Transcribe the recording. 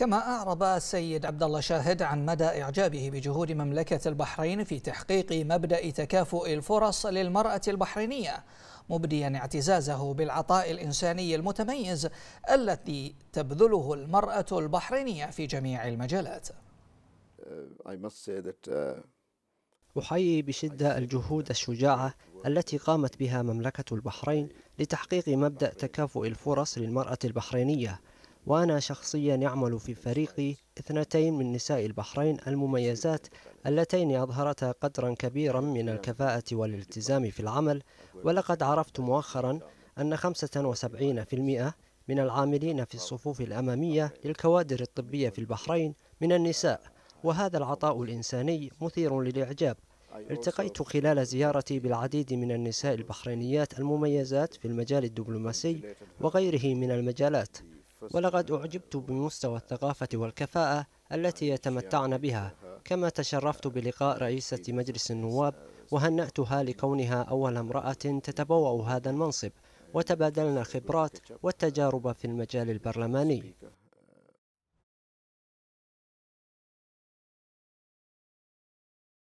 كما أعرب السيد عبد الله شاهد عن مدى إعجابه بجهود مملكة البحرين في تحقيق مبدأ تكافؤ الفرص للمرأة البحرينية مبديا اعتزازه بالعطاء الإنساني المتميز الذي تبذله المرأة البحرينية في جميع المجالات uh, أحيي بشدة الجهود الشجاعة التي قامت بها مملكة البحرين لتحقيق مبدأ تكافؤ الفرص للمرأة البحرينية وأنا شخصيا يعمل في فريقي اثنتين من نساء البحرين المميزات اللتين أظهرتا قدرا كبيرا من الكفاءة والالتزام في العمل ولقد عرفت مؤخرا أن 75% من العاملين في الصفوف الأمامية للكوادر الطبية في البحرين من النساء وهذا العطاء الإنساني مثير للإعجاب التقيت خلال زيارتي بالعديد من النساء البحرينيات المميزات في المجال الدبلوماسي وغيره من المجالات ولقد أعجبت بمستوى الثقافة والكفاءة التي يتمتعن بها كما تشرفت بلقاء رئيسة مجلس النواب وهنأتها لكونها أول امرأة تتبوأ هذا المنصب وتبادلنا الخبرات والتجارب في المجال البرلماني